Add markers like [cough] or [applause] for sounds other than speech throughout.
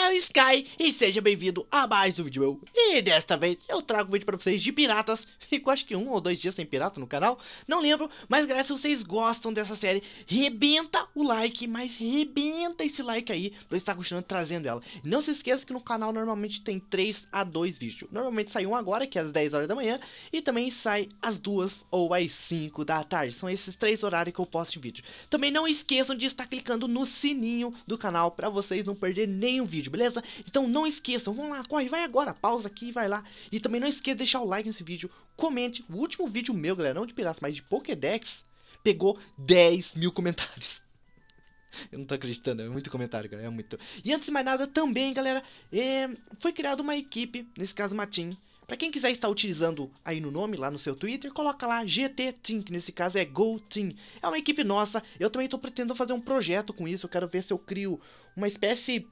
é o Sky e seja bem-vindo a mais um vídeo meu. E desta vez eu trago um vídeo pra vocês de piratas, [laughs] ficou acho que um ou dois dias sem pirata no canal, não lembro, mas galera, se vocês gostam dessa série, rebenta o like, mas rebenta esse like aí pra eu estar continuando trazendo ela. Não se esqueça que no canal normalmente tem 3 a 2 vídeos, normalmente sai um agora, que é às 10 horas da manhã, e também sai às 2 ou às 5 da tarde, são esses três horários que eu posto vídeo. Também não esqueçam de estar clicando no sininho do canal pra vocês não perderem nenhum vídeo vídeo, beleza? Então não esqueçam, vão lá, corre, vai agora, pausa aqui, vai lá. E também não esqueça de deixar o like nesse vídeo, comente. O último vídeo meu, galera, não de pirata, mas de Pokédex, pegou 10 mil comentários. [laughs] Eu não tô acreditando, é muito comentário, galera, é muito. E antes de mais nada, também, galera, é... foi criada uma equipe, nesse caso uma team, Pra quem quiser estar utilizando aí no nome, lá no seu Twitter, coloca lá GT Team, que nesse caso é Go Team. É uma equipe nossa, eu também tô pretendendo fazer um projeto com isso, eu quero ver se eu crio uma espécie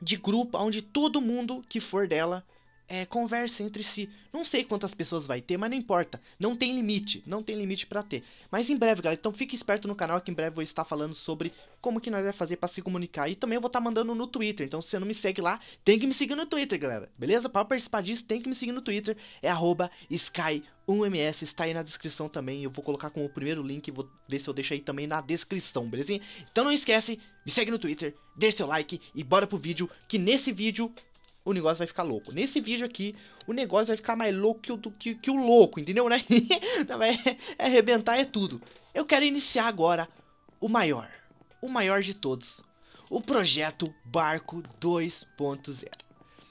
de grupo onde todo mundo que for dela é, conversa entre si. Não sei quantas pessoas vai ter, mas não importa. Não tem limite, não tem limite para ter. Mas em breve, galera, então fique esperto no canal que em breve vou estar falando sobre como que nós vai fazer para se comunicar. E também eu vou estar mandando no Twitter, então se você não me segue lá, tem que me seguir no Twitter, galera. Beleza? Para participar disso, tem que me seguir no Twitter, é sky1ms, está aí na descrição também. Eu vou colocar como primeiro link, vou ver se eu deixo aí também na descrição, belezinha? Então não esquece, me segue no Twitter, deixe seu like e bora pro vídeo, que nesse vídeo o negócio vai ficar louco. Nesse vídeo aqui, o negócio vai ficar mais louco que o, que, que o louco, entendeu, né? [laughs] vai arrebentar é tudo. Eu quero iniciar agora o maior, o maior de todos, o projeto Barco 2.0.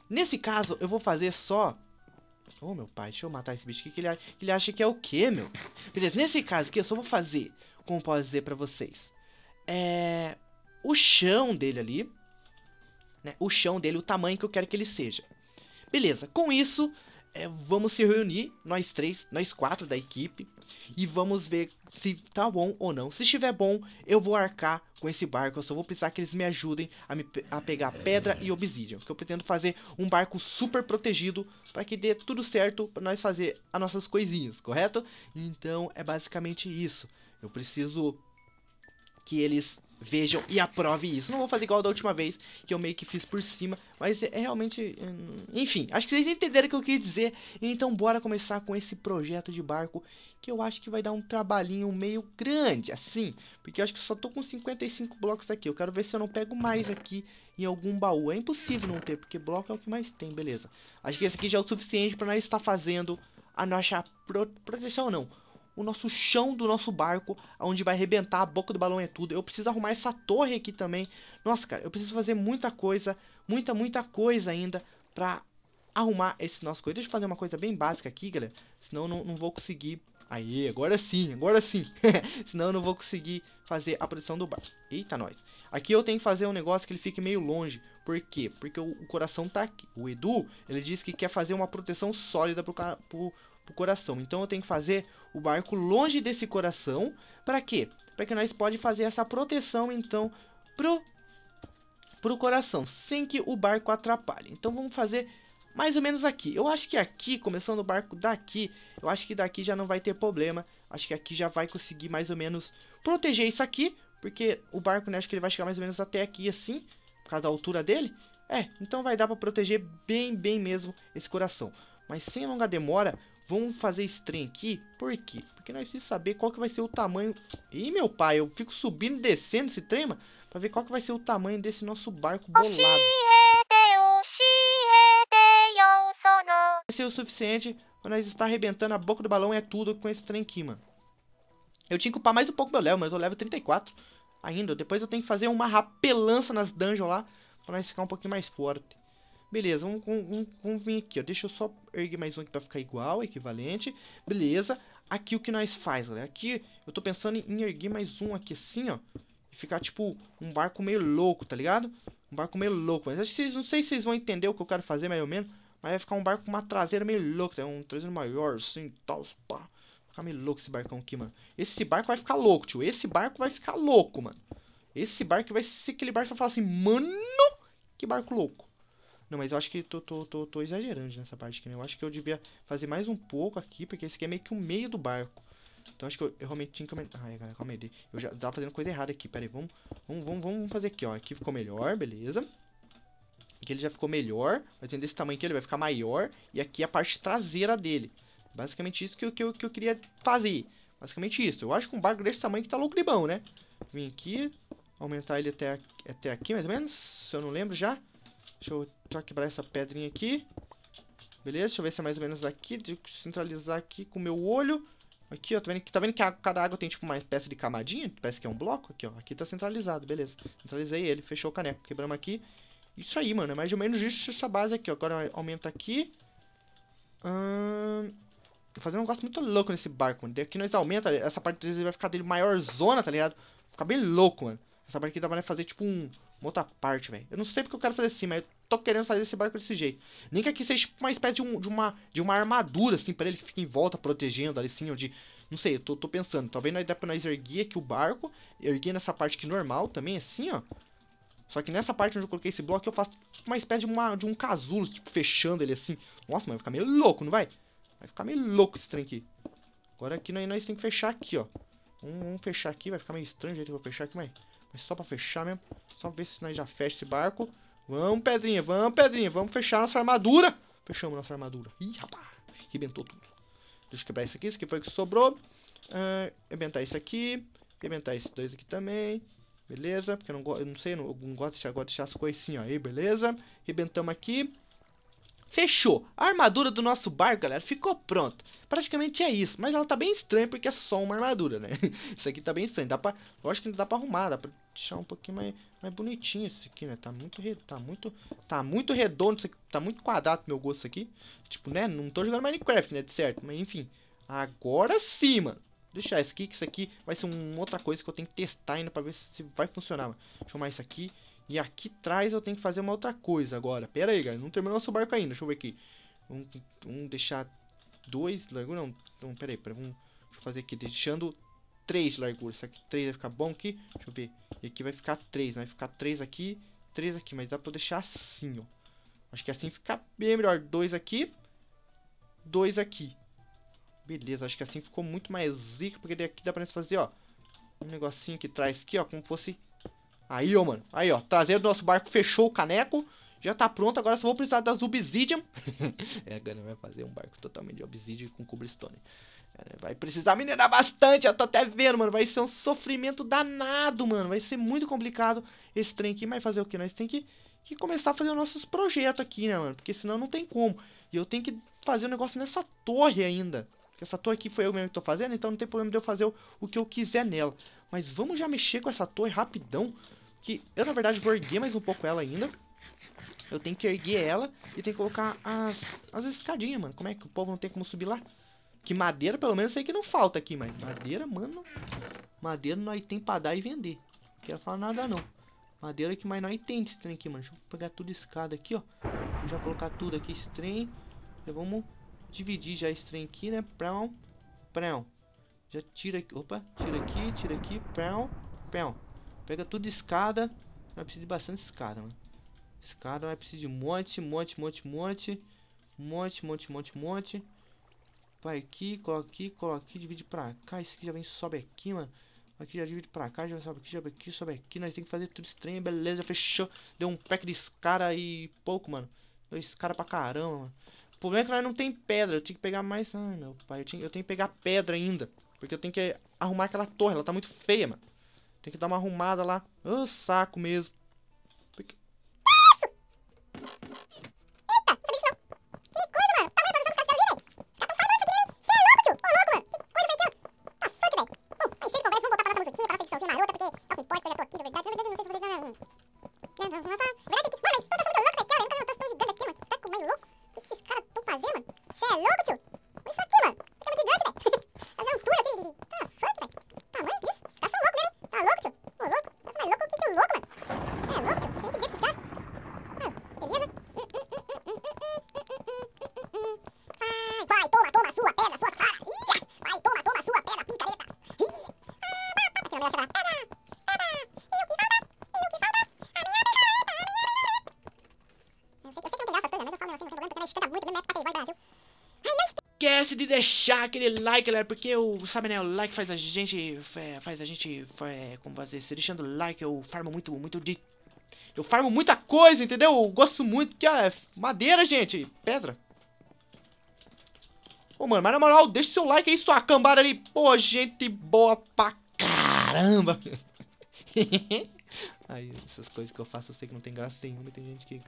Nesse caso, eu vou fazer só... Ô, oh, meu pai, deixa eu matar esse bicho aqui, que ele, que ele acha que é o quê, meu? Beleza, nesse caso aqui, eu só vou fazer, como posso dizer pra vocês, é... O chão dele ali, né, o chão dele, o tamanho que eu quero que ele seja. Beleza, com isso, é, vamos se reunir, nós três, nós quatro da equipe, e vamos ver se tá bom ou não. Se estiver bom, eu vou arcar com esse barco, eu só vou precisar que eles me ajudem a, me, a pegar pedra e obsidian, porque eu pretendo fazer um barco super protegido para que dê tudo certo para nós fazer as nossas coisinhas, correto? Então é basicamente isso. Eu preciso que eles vejam e aprovem isso. Não vou fazer igual da última vez, que eu meio que fiz por cima, mas é realmente... Hum, enfim, acho que vocês entenderam o que eu quis dizer. Então bora começar com esse projeto de barco, que eu acho que vai dar um trabalhinho meio grande, assim. Porque eu acho que só tô com 55 blocos aqui. Eu quero ver se eu não pego mais aqui em algum baú. É impossível não ter, porque bloco é o que mais tem, beleza. Acho que esse aqui já é o suficiente pra nós estar tá fazendo a nossa pro... proteção, não o nosso chão do nosso barco, onde vai arrebentar a boca do balão é tudo. Eu preciso arrumar essa torre aqui também. Nossa, cara, eu preciso fazer muita coisa, muita, muita coisa ainda pra arrumar esse nosso coisa. Deixa eu fazer uma coisa bem básica aqui, galera, senão eu não, não vou conseguir... Aí, agora sim, agora sim. [laughs] senão eu não vou conseguir fazer a produção do barco. Eita, nós. Aqui eu tenho que fazer um negócio que ele fique meio longe. Por quê? Porque o, o coração tá aqui. O Edu, ele disse que quer fazer uma proteção sólida pro, cara, pro pro coração. Então eu tenho que fazer o barco longe desse coração, para quê? Para que nós pode fazer essa proteção então pro pro coração, sem que o barco atrapalhe. Então vamos fazer mais ou menos aqui. Eu acho que aqui, começando o barco daqui, eu acho que daqui já não vai ter problema. Acho que aqui já vai conseguir mais ou menos proteger isso aqui, porque o barco, né, acho que ele vai chegar mais ou menos até aqui assim, por causa da altura dele. É, então vai dar para proteger bem, bem mesmo esse coração. Mas sem longa demora, Vamos fazer stream aqui, por quê? Porque nós precisamos saber qual que vai ser o tamanho... Ih, meu pai, eu fico subindo e descendo esse trem, mano, pra ver qual que vai ser o tamanho desse nosso barco bolado. Vai ser o suficiente pra nós estar arrebentando a boca do balão é tudo com esse trem aqui, mano. Eu tinha que upar mais um pouco meu level, mas eu levo 34 ainda. Depois eu tenho que fazer uma rapelança nas dungeons lá, pra nós ficar um pouquinho mais forte. Beleza, vamos, vamos, vamos vir aqui, ó. Deixa eu só erguer mais um aqui pra ficar igual, equivalente. Beleza. Aqui o que nós faz, galera. Aqui eu tô pensando em erguer mais um aqui assim, ó. E ficar, tipo, um barco meio louco, tá ligado? Um barco meio louco. Mas acho que vocês, não sei se vocês vão entender o que eu quero fazer, mais ou menos. Mas vai ficar um barco com uma traseira meio louco, tá? Um traseiro maior, assim, tal, pá. Vai ficar meio louco esse barcão aqui, mano. Esse barco vai ficar louco, tio. Esse barco vai ficar louco, mano. Esse barco vai ser aquele barco que vai falar assim, mano, que barco louco. Não, mas eu acho que tô, tô, tô, tô exagerando nessa parte aqui, né? Eu acho que eu devia fazer mais um pouco aqui, porque esse aqui é meio que o meio do barco. Então acho que eu, eu realmente tinha que aumentar. Ai, calma aí. Eu já tava fazendo coisa errada aqui. Pera aí, vamos, vamos, vamos, vamos fazer aqui, ó. Aqui ficou melhor, beleza. Aqui ele já ficou melhor. Mas desse tamanho aqui ele vai ficar maior. E aqui é a parte traseira dele. Basicamente isso que eu, que eu, que eu queria fazer. Basicamente isso. Eu acho que um barco desse tamanho que tá louco de bom, né? Vim aqui. Aumentar ele até, até aqui, mais ou menos. Se eu não lembro já. Deixa eu só quebrar essa pedrinha aqui. Beleza? Deixa eu ver se é mais ou menos aqui. De centralizar aqui com o meu olho. Aqui, ó. Tá vendo, tá vendo que a, cada água tem, tipo, uma peça de camadinha? Parece que é um bloco. Aqui, ó. Aqui tá centralizado. Beleza. Centralizei ele. Fechou o caneco. Quebramos aqui. Isso aí, mano. É mais ou menos isso essa base aqui, ó. Agora aumenta aqui. Hum... Tô fazer um negócio muito louco nesse barco, mano. Daqui nós aumenta, essa parte 3 vai ficar dele maior zona, tá ligado? fica bem louco, mano. Essa parte aqui dá pra fazer, tipo, um, uma outra parte, velho. Eu não sei porque eu quero fazer assim, mas tô querendo fazer esse barco desse jeito. Nem que aqui seja uma espécie de, um, de uma, de uma armadura, assim, para ele que fica em volta, protegendo ali, assim, onde... Não sei, eu tô, tô pensando. Talvez nós dá pra nós erguer aqui o barco. Erguer nessa parte aqui normal também, assim, ó. Só que nessa parte onde eu coloquei esse bloco, eu faço tipo uma espécie de, uma, de um casulo, tipo, fechando ele assim. Nossa, mas vai ficar meio louco, não vai? Vai ficar meio louco esse trem aqui. Agora aqui nós, nós temos que fechar aqui, ó. Vamos, vamos, fechar aqui, vai ficar meio estranho o jeito que eu vou fechar aqui, mas, mas só pra fechar mesmo. Só ver se nós já fecha esse barco. Vamos, pedrinha, vamos, pedrinha. Vamos fechar nossa armadura. Fechamos nossa armadura. Ih, rapaz, arrebentou tudo. Deixa eu quebrar isso aqui. Isso aqui foi o que sobrou. Uh, arrebentar isso aqui. Arrebentar esses dois aqui também. Beleza? Porque eu não, eu não sei, eu não, eu não gosto de deixar, gosto de deixar as coisas assim, ó. Aí, beleza? Arrebentamos aqui. Fechou. A armadura do nosso barco, galera, ficou pronta. Praticamente é isso. Mas ela tá bem estranha porque é só uma armadura, né? [laughs] isso aqui tá bem estranho. Dá pra... Eu acho que ainda dá pra arrumar. Dá pra deixar um pouquinho mais, mais bonitinho isso aqui, né? Tá muito, re... tá muito... Tá muito redondo isso aqui. Tá muito quadrado meu gosto aqui. Tipo, né? Não tô jogando Minecraft, né? De certo. Mas enfim. Agora sim, mano. Deixar isso aqui, que isso aqui vai ser uma outra coisa que eu tenho que testar ainda pra ver se vai funcionar, mano. Deixa eu arrumar isso aqui. E aqui atrás eu tenho que fazer uma outra coisa agora. Pera aí, galera. Não terminou nosso barco ainda. Deixa eu ver aqui. Vamos, vamos deixar dois de largura. Não, não pera aí. vamos, deixa eu fazer aqui. Deixando três de largura. Isso aqui três vai ficar bom aqui. Deixa eu ver. E aqui vai ficar três. Vai ficar três aqui. Três aqui. Mas dá pra eu deixar assim, ó. Acho que assim fica bem melhor. Dois aqui. Dois aqui. Beleza. Acho que assim ficou muito mais zica. Porque daqui dá pra gente fazer, ó. Um negocinho que traz aqui, ó. Como fosse Aí, ó, mano. Aí, ó. Traseiro do nosso barco fechou o caneco. Já tá pronto, agora só vou precisar das obsidian. [laughs] é, a Gana vai fazer um barco totalmente de obsidian com cobblestone. É, né, vai precisar minerar bastante, eu tô até vendo, mano. Vai ser um sofrimento danado, mano. Vai ser muito complicado esse trem aqui. Mas fazer o quê? Nós tem que, que começar a fazer os nossos projetos aqui, né, mano? Porque senão não tem como. E eu tenho que fazer o um negócio nessa torre ainda. Porque essa torre aqui foi eu mesmo que tô fazendo, então não tem problema de eu fazer o, o que eu quiser nela. Mas vamos já mexer com essa torre rapidão. Que eu, na verdade, vou erguer mais um pouco ela ainda. Eu tenho que erguer ela e tem que colocar as, as escadinhas, mano. Como é que o povo não tem como subir lá? Que madeira, pelo menos, sei que não falta aqui, mas madeira, mano... Madeira nós tem pra dar e vender. Não quero falar nada, não. Madeira é que mais nós tem desse trem aqui, mano. Deixa eu pegar tudo escada aqui, ó. Vou já colocar tudo aqui, esse trem. Já vamos dividir já esse trem aqui, né? Prão, prão. Já tira aqui. Opa, tira aqui, tira aqui. Pão, pão. Pega tudo de escada. Vai precisar de bastante escada, mano. Escada vai precisar de monte, monte, monte, monte. Monte, monte, monte, monte. Vai aqui, coloca aqui, coloca aqui, divide pra cá. Isso aqui já vem, sobe aqui, mano. Aqui já divide pra cá, já sobe aqui, sobe aqui, sobe aqui. Nós tem que fazer tudo estranho, beleza, fechou. Deu um pack de escada e pouco, mano. Dois caras pra caramba, mano. O problema é que nós não tem pedra. Eu tinha que pegar mais. Ai, ah, meu pai, eu, tinha... eu tenho que pegar pedra ainda. Porque eu tenho que arrumar aquela torre, ela tá muito feia, mano. Tem que dar uma arrumada lá. Ô, oh, saco mesmo. esquece de deixar aquele like, galera, porque o, sabe, né, o like faz a gente, é, faz a gente, é, como fazer, se deixando like, eu farmo muito, muito de... Eu farmo muita coisa, entendeu? Eu gosto muito, que ah, é madeira, gente, pedra. Pô, mano, mas na moral, deixa o seu like aí, sua cambada ali. Pô, gente boa pra caramba. [laughs] aí, essas coisas que eu faço, eu sei que não tem graça nenhuma tem gente que... [laughs]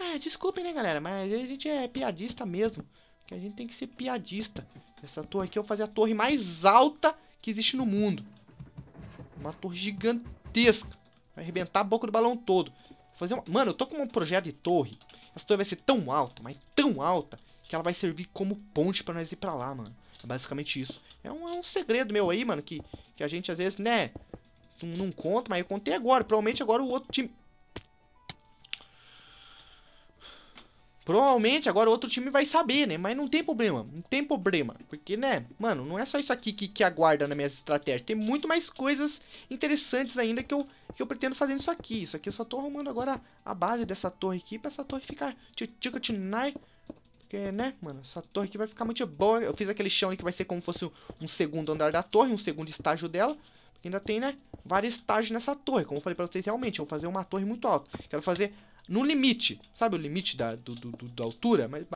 Ah, desculpem, né, galera, mas a gente é piadista mesmo. Que a gente tem que ser piadista. Essa torre aqui eu vou fazer a torre mais alta que existe no mundo. Uma torre gigantesca. Vai arrebentar a boca do balão todo. Vou fazer uma... Mano, eu tô com um projeto de torre. Essa torre vai ser tão alta, mas tão alta, que ela vai servir como ponte pra nós ir pra lá, mano. É basicamente isso. É um, é um segredo meu aí, mano, que, que a gente às vezes, né, não, não conta, mas eu contei agora. Provavelmente agora o outro time... Provavelmente agora outro time vai saber, né? Mas não tem problema, não tem problema. Porque, né, mano, não é só isso aqui que, que aguarda na minha estratégia. Tem muito mais coisas interessantes ainda que eu, que eu pretendo fazer isso aqui. Isso aqui eu só tô arrumando agora a base dessa torre aqui pra essa torre ficar tchicotinai. Porque, né, mano, essa torre aqui vai ficar muito boa. Eu fiz aquele chão aí que vai ser como fosse um segundo andar da torre, um segundo estágio dela. Porque ainda tem, né, vários estágios nessa torre. Como eu falei pra vocês, realmente, eu vou fazer uma torre muito alta. Quero fazer no limite, sabe o limite da, do, do, do, da altura? Mas